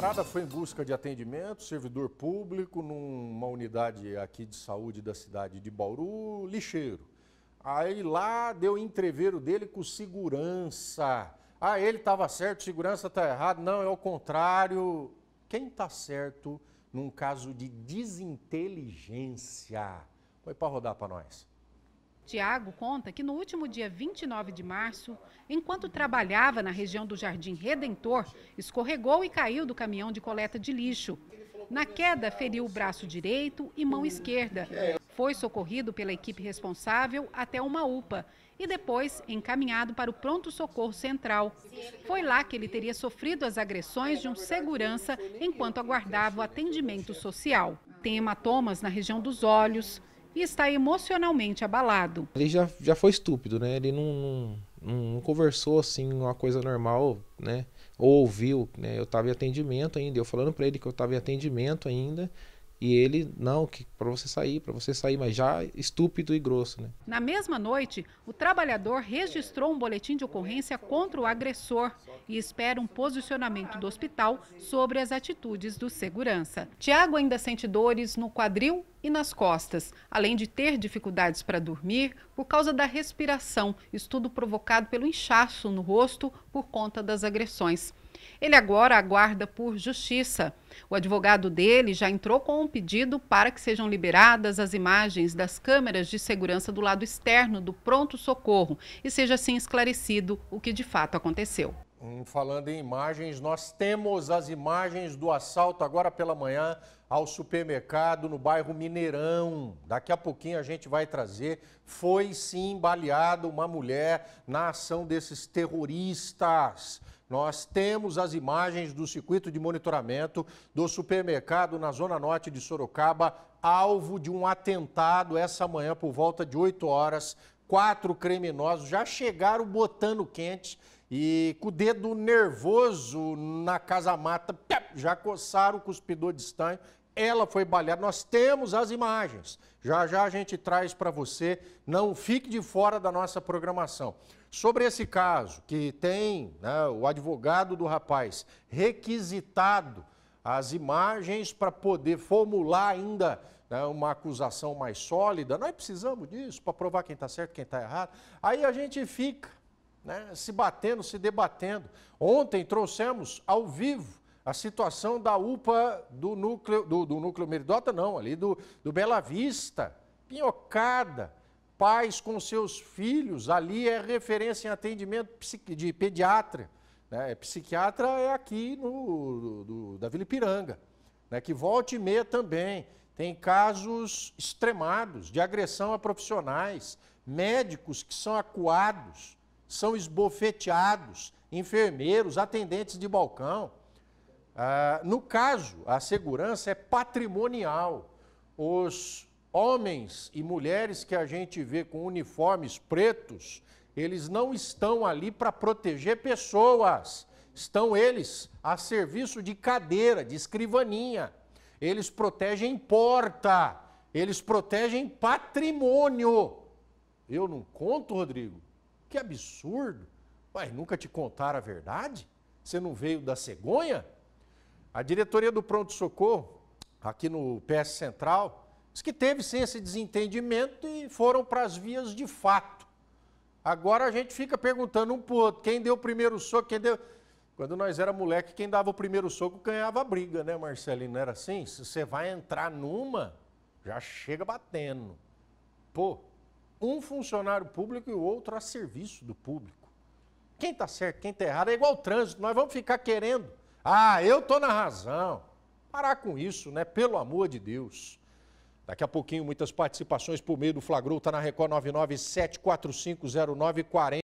Parada foi em busca de atendimento, servidor público, numa unidade aqui de saúde da cidade de Bauru, lixeiro. Aí lá deu entreveiro dele com segurança. Ah, ele estava certo, segurança está errado. Não, é o contrário. Quem está certo num caso de desinteligência? Põe para rodar para nós. Tiago conta que no último dia 29 de março, enquanto trabalhava na região do Jardim Redentor, escorregou e caiu do caminhão de coleta de lixo. Na queda, feriu o braço direito e mão esquerda. Foi socorrido pela equipe responsável até uma UPA e depois encaminhado para o pronto-socorro central. Foi lá que ele teria sofrido as agressões de um segurança enquanto aguardava o atendimento social. Tem hematomas na região dos olhos, e está emocionalmente abalado. Ele já, já foi estúpido, né? Ele não, não, não conversou assim uma coisa normal, né? Ou ouviu, né? Eu estava em atendimento ainda, eu falando para ele que eu estava em atendimento ainda e ele, não, que para você sair, para você sair, mas já estúpido e grosso, né? Na mesma noite, o trabalhador registrou um boletim de ocorrência contra o agressor e espera um posicionamento do hospital sobre as atitudes do segurança. Tiago ainda sente dores no quadril e nas costas, além de ter dificuldades para dormir por causa da respiração, estudo provocado pelo inchaço no rosto por conta das agressões. Ele agora aguarda por justiça. O advogado dele já entrou com um pedido para que sejam liberadas as imagens das câmeras de segurança do lado externo do pronto-socorro e seja assim esclarecido o que de fato aconteceu. Hum, falando em imagens, nós temos as imagens do assalto agora pela manhã ao supermercado no bairro Mineirão. Daqui a pouquinho a gente vai trazer. Foi sim baleada uma mulher na ação desses terroristas. Nós temos as imagens do circuito de monitoramento do supermercado na zona norte de Sorocaba, alvo de um atentado essa manhã por volta de 8 horas. Quatro criminosos já chegaram botando quente e com o dedo nervoso na casa mata, já coçaram o cuspidor de estanho, ela foi baleada. Nós temos as imagens. Já já a gente traz para você. Não fique de fora da nossa programação. Sobre esse caso, que tem né, o advogado do rapaz requisitado as imagens para poder formular ainda né, uma acusação mais sólida, nós precisamos disso para provar quem está certo, quem está errado. Aí a gente fica né, se batendo, se debatendo. Ontem trouxemos ao vivo a situação da UPA do núcleo, do, do núcleo Meridota, não, ali do, do Bela Vista, pinhocada, pais com seus filhos, ali é referência em atendimento de pediatra. Né? É, psiquiatra é aqui no, do, da Vila Ipiranga, né? que volte e meia também. Tem casos extremados de agressão a profissionais, médicos que são acuados, são esbofeteados, enfermeiros, atendentes de balcão. Ah, no caso, a segurança é patrimonial. Os homens e mulheres que a gente vê com uniformes pretos, eles não estão ali para proteger pessoas. Estão eles a serviço de cadeira, de escrivaninha. Eles protegem porta, eles protegem patrimônio. Eu não conto, Rodrigo, que absurdo! Mas nunca te contaram a verdade? Você não veio da cegonha? A diretoria do pronto-socorro, aqui no PS Central, disse que teve sim esse desentendimento e foram para as vias de fato. Agora a gente fica perguntando um pro outro, quem deu o primeiro soco, quem deu... Quando nós era moleque, quem dava o primeiro soco ganhava a briga, né, Marcelino? Não era assim? Se você vai entrar numa, já chega batendo. Pô, um funcionário público e o outro a serviço do público. Quem está certo, quem está errado, é igual o trânsito, nós vamos ficar querendo. Ah, eu estou na razão. Parar com isso, né? Pelo amor de Deus. Daqui a pouquinho, muitas participações por meio do Flagrou, está na Record 997450940.